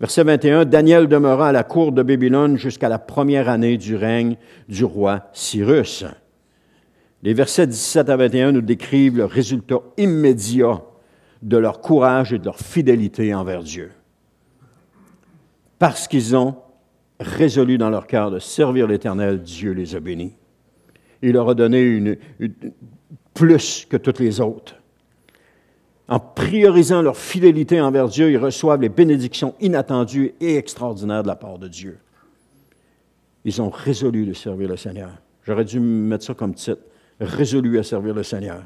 Verset 21, Daniel demeura à la cour de Babylone jusqu'à la première année du règne du roi Cyrus. Les versets 17 à 21 nous décrivent le résultat immédiat de leur courage et de leur fidélité envers Dieu. Parce qu'ils ont résolu dans leur cœur de servir l'Éternel, Dieu les a bénis. Il leur a donné une, plus que toutes les autres en priorisant leur fidélité envers Dieu, ils reçoivent les bénédictions inattendues et extraordinaires de la part de Dieu. Ils ont résolu de servir le Seigneur. J'aurais dû mettre ça comme titre. Résolu à servir le Seigneur.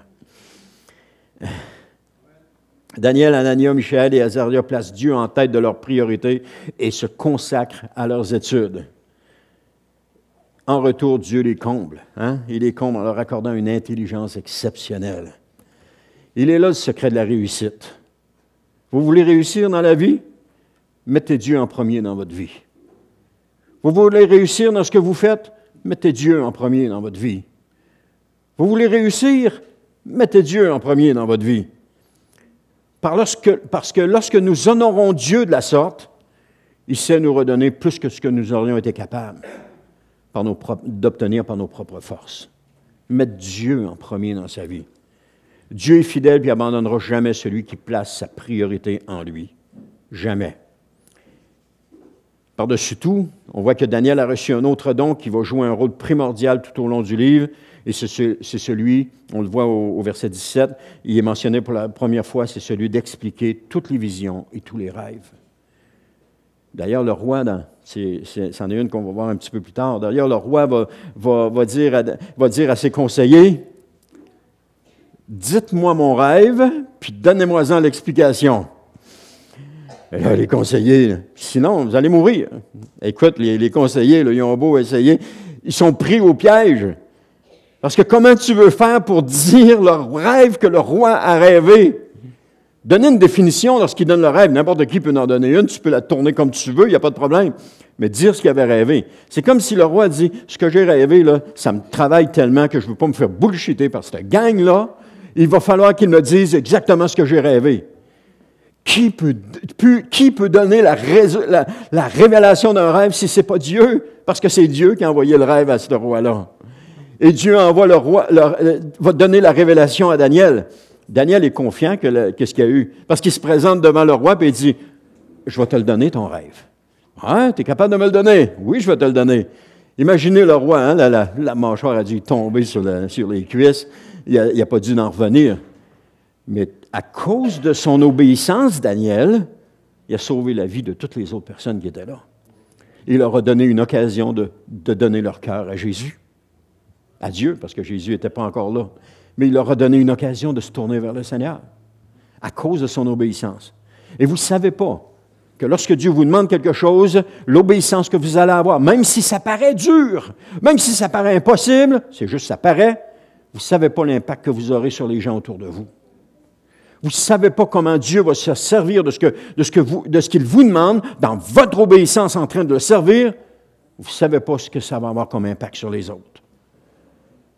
Daniel, Anania, Michel et Azaria placent Dieu en tête de leurs priorités et se consacrent à leurs études. En retour, Dieu les comble. Hein? Il les comble en leur accordant une intelligence exceptionnelle. Il est là le secret de la réussite. Vous voulez réussir dans la vie? Mettez Dieu en premier dans votre vie. Vous voulez réussir dans ce que vous faites? Mettez Dieu en premier dans votre vie. Vous voulez réussir? Mettez Dieu en premier dans votre vie. Parce que, lorsque nous honorons Dieu de la sorte, il sait nous redonner plus que ce que nous aurions été capables d'obtenir par nos propres forces. Mettez Dieu en premier dans sa vie. Dieu est fidèle et abandonnera jamais celui qui place sa priorité en lui. Jamais. Par-dessus tout, on voit que Daniel a reçu un autre don qui va jouer un rôle primordial tout au long du livre, et c'est celui, on le voit au, verset 17, il est mentionné pour la première fois, c'est celui d'expliquer toutes les visions et tous les rêves. D'ailleurs, le roi, c'en est, une qu'on va voir un petit peu plus tard, d'ailleurs, le roi va dire à ses conseillers, Dites-moi mon rêve, puis donnez-moi-en l'explication. Là, les conseillers, sinon, vous allez mourir. Écoute, les, conseillers, le ils ont beau ils sont pris au piège. Parce que comment tu veux faire pour dire leur rêve que le roi a rêvé? Donner une définition lorsqu'il donne le rêve, n'importe qui peut en donner une, tu peux la tourner comme tu veux, il n'y a pas de problème. Mais dire ce qu'il avait rêvé, c'est comme si le roi dit, ce que j'ai rêvé, là, ça me travaille tellement que je ne veux pas me faire bullshiter par cette gang-là, il va falloir qu'il me dise exactement ce que j'ai rêvé. Qui peut, donner la, révélation d'un rêve si ce n'est pas Dieu? Parce que c'est Dieu qui a envoyé le rêve à ce roi-là. Et Dieu envoie le roi, euh, va donner la révélation à Daniel. Daniel est confiant que, ce qu'il y a eu. Parce qu'il se présente devant le roi et il dit, je vais te le donner, ton rêve. Hein, tu es capable de me le donner? Oui, je vais te le donner. Imaginez le roi, hein, la, mâchoire a dû tomber sur les cuisses il n'a a pas dû en revenir. Mais à cause de son obéissance, Daniel, il a sauvé la vie de toutes les autres personnes qui étaient là. Il leur a donné une occasion de, donner leur cœur à Jésus, à Dieu, parce que Jésus n'était pas encore là. Mais il leur a donné une occasion de se tourner vers le Seigneur à cause de son obéissance. Et vous ne savez pas que lorsque Dieu vous demande quelque chose, l'obéissance que vous allez avoir, même si ça paraît dur, même si ça paraît impossible, c'est juste ça paraît, vous ne savez pas l'impact que vous aurez sur les gens autour de vous. Vous ne savez pas comment Dieu va se servir de ce, vous, de qu'il vous demande dans votre obéissance en train de le servir. Vous ne savez pas ce que ça va avoir comme impact sur les autres.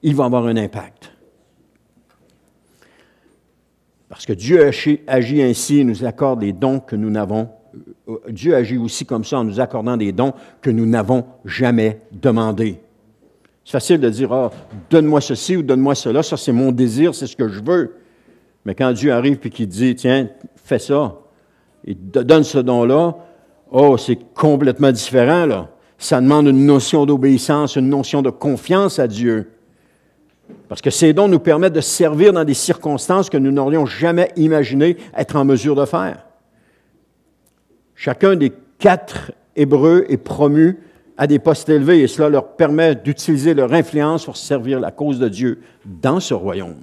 Il va avoir un impact. Parce que Dieu agit ainsi et nous accorde les dons que nous n'avons. Euh, euh, Dieu agit aussi comme ça en nous accordant des dons que nous n'avons jamais demandés. C'est facile de dire, oh donne-moi ceci ou donne-moi cela, ça c'est mon désir, c'est ce que je veux. Mais quand Dieu arrive et qu'il dit, tiens, fais ça, il donne ce don-là, oh, c'est complètement différent, là. Ça demande une notion d'obéissance, une notion de confiance à Dieu. Parce que ces dons nous permettent de servir dans des circonstances que nous n'aurions jamais imaginé être en mesure de faire. Chacun des quatre Hébreux est promu à des postes élevés et cela leur permet d'utiliser leur influence pour servir la cause de Dieu dans ce royaume.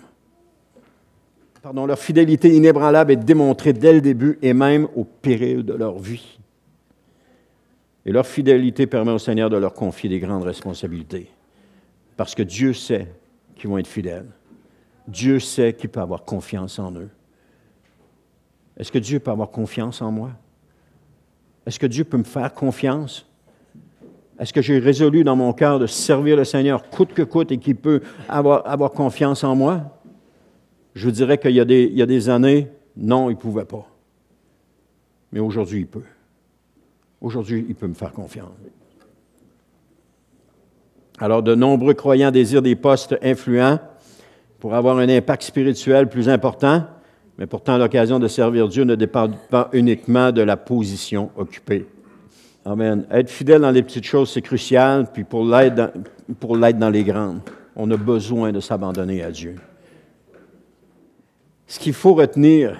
Pardon, leur fidélité inébranlable est démontrée dès le début et même au péril de leur vie. Et leur fidélité permet au Seigneur de leur confier des grandes responsabilités. Parce que Dieu sait qu'ils vont être fidèles. Dieu sait qu'il peut avoir confiance en eux. Est-ce que Dieu peut avoir confiance en moi? Est-ce que Dieu peut me faire confiance? Est-ce que j'ai résolu dans mon cœur de servir le Seigneur coûte que coûte et qu'il peut avoir, confiance en moi? Je vous dirais qu'il y, y, a des années, non, il ne pouvait pas. Mais aujourd'hui, il peut. Aujourd'hui, il peut me faire confiance. Alors, de nombreux croyants désirent des postes influents pour avoir un impact spirituel plus important, mais pourtant l'occasion de servir Dieu ne dépend pas uniquement de la position occupée. Amen. Être fidèle dans les petites choses, c'est crucial, puis pour l'être dans, les grandes, on a besoin de s'abandonner à Dieu. Ce qu'il faut retenir,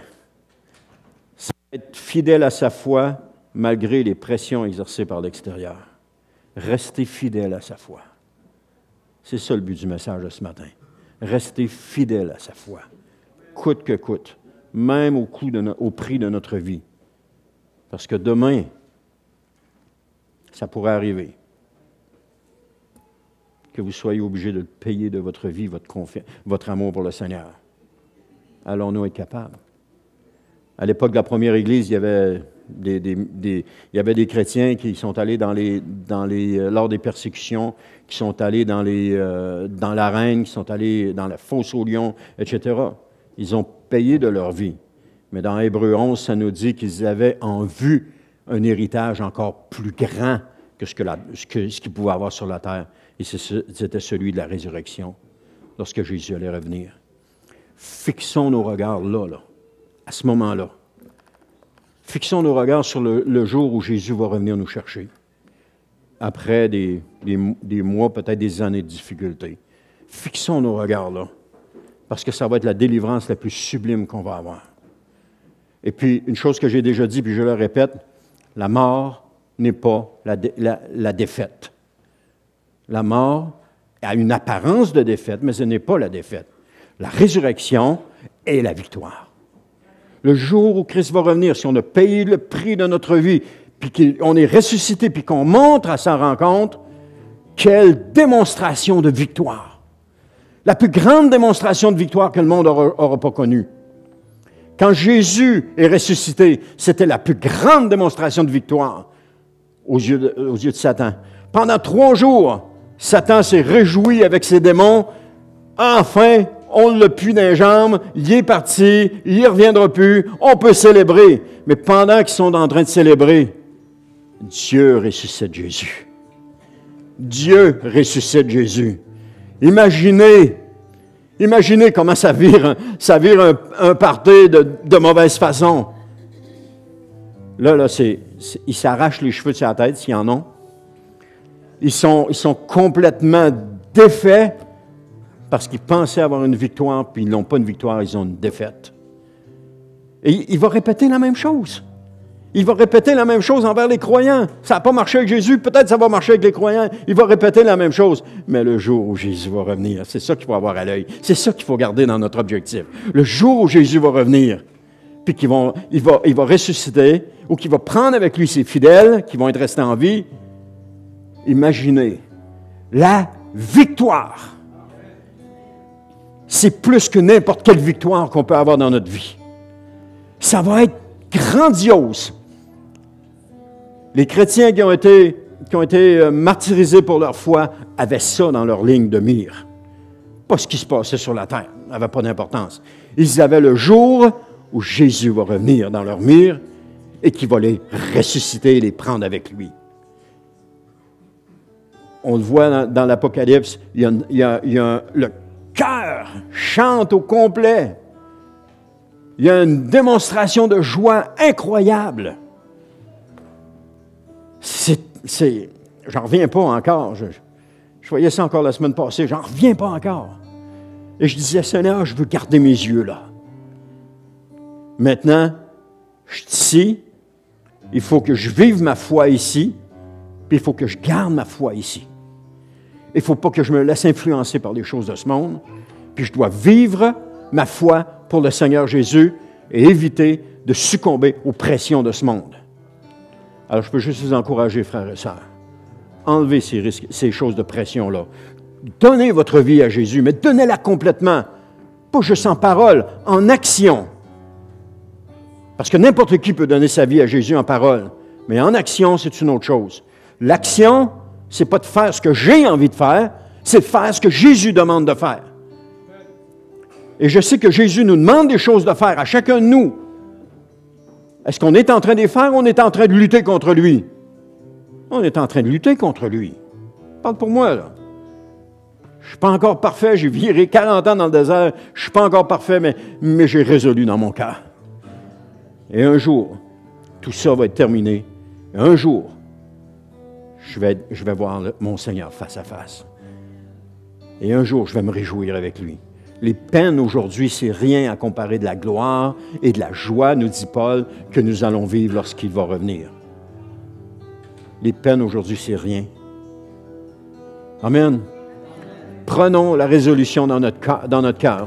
c'est être fidèle à sa foi malgré les pressions exercées par l'extérieur. Rester fidèle à sa foi. C'est ça le but du message de ce matin. Rester fidèle à sa foi, coûte que coûte, même au, coût au prix de notre vie. Parce que demain, ça pourrait arriver que vous soyez obligé de payer de votre vie, votre, votre amour pour le Seigneur. Allons-nous être capables? À l'époque de la première Église, il y avait des, il y avait des chrétiens qui sont allés dans les, les, euh, lors des persécutions, qui sont allés dans, les, euh, l'arène, qui sont allés dans la fosse aux lions, etc. Ils ont payé de leur vie. Mais dans Hébreu 11, ça nous dit qu'ils avaient en vue un héritage encore plus grand que ce, que, ce, qu'il pouvait avoir sur la terre. Et c'était celui de la résurrection, lorsque Jésus allait revenir. Fixons nos regards là, là à ce moment-là. Fixons nos regards sur le, jour où Jésus va revenir nous chercher, après des, des mois, peut-être des années de difficultés. Fixons nos regards là, parce que ça va être la délivrance la plus sublime qu'on va avoir. Et puis, une chose que j'ai déjà dit, puis je le répète, la mort n'est pas la, défaite. La mort a une apparence de défaite, mais ce n'est pas la défaite. La résurrection est la victoire. Le jour où Christ va revenir, si on a payé le prix de notre vie, puis qu'on est ressuscité, puis qu'on montre à sa rencontre, quelle démonstration de victoire. La plus grande démonstration de victoire que le monde n'aura pas connue. Quand Jésus est ressuscité, c'était la plus grande démonstration de victoire aux yeux de, aux yeux de Satan. Pendant trois jours, Satan s'est réjoui avec ses démons. Enfin, on l'a pu d'un les jambes, il est parti, il ne reviendra plus, on peut célébrer. Mais pendant qu'ils sont en train de célébrer, Dieu ressuscite Jésus. Dieu ressuscite Jésus. Imaginez Imaginez comment ça vire, un, un de, mauvaise façon. Là, là, c'est, ils s'arrachent les cheveux de sa tête, y en a. Ils sont, ils sont complètement défaits parce qu'ils pensaient avoir une victoire, puis ils n'ont pas une victoire, ils ont une défaite. Et il va répéter la même chose. Il va répéter la même chose envers les croyants. Ça n'a pas marché avec Jésus, peut-être ça va marcher avec les croyants. Il va répéter la même chose. Mais le jour où Jésus va revenir, c'est ça qu'il faut avoir à l'œil. C'est ça qu'il faut garder dans notre objectif. Le jour où Jésus va revenir, puis qu'il il va, il va ressusciter, ou qu'il va prendre avec lui ses fidèles qui vont être restés en vie, imaginez la victoire. C'est plus que n'importe quelle victoire qu'on peut avoir dans notre vie. Ça va être grandiose les chrétiens qui ont été, qui ont été euh, martyrisés pour leur foi avaient ça dans leur ligne de mire. Pas ce qui se passait sur la terre, n'avait pas d'importance. Ils avaient le jour où Jésus va revenir dans leur mire et qui va les ressusciter et les prendre avec lui. On le voit dans, l'Apocalypse, le cœur chante au complet. Il y a une démonstration de joie incroyable c'est, j'en reviens pas encore. Je, voyais ça encore la semaine passée, j'en reviens pas encore. Et je disais, Seigneur, je veux garder mes yeux là. Maintenant, je suis ici, il faut que je vive ma foi ici, puis il faut que je garde ma foi ici. Il ne faut pas que je me laisse influencer par les choses de ce monde, puis je dois vivre ma foi pour le Seigneur Jésus et éviter de succomber aux pressions de ce monde. Alors, je peux juste vous encourager, frères et sœurs. Enlevez ces risques, ces choses de pression-là. Donnez votre vie à Jésus, mais donnez-la complètement. Pas juste en parole, en action. Parce que n'importe qui peut donner sa vie à Jésus en parole, mais en action, c'est une autre chose. L'action, c'est pas de faire ce que j'ai envie de faire, c'est de faire ce que Jésus demande de faire. Et je sais que Jésus nous demande des choses de faire à chacun de nous, est-ce qu'on est en train de faire ou on est en train de lutter contre lui? On est en train de lutter contre lui. Parle pour moi, là. Je ne suis pas encore parfait, j'ai viré 40 ans dans le désert, je ne suis pas encore parfait, mais, mais j'ai résolu dans mon cas. Et un jour, tout ça va être terminé. un jour, je vais, je vais voir mon Seigneur face à face. Et un jour, je vais me réjouir avec lui. Les peines aujourd'hui, c'est rien à comparer de la gloire et de la joie, nous dit Paul, que nous allons vivre lorsqu'il va revenir. Les peines aujourd'hui, c'est rien. Amen. Prenons la résolution dans notre, dans notre cœur.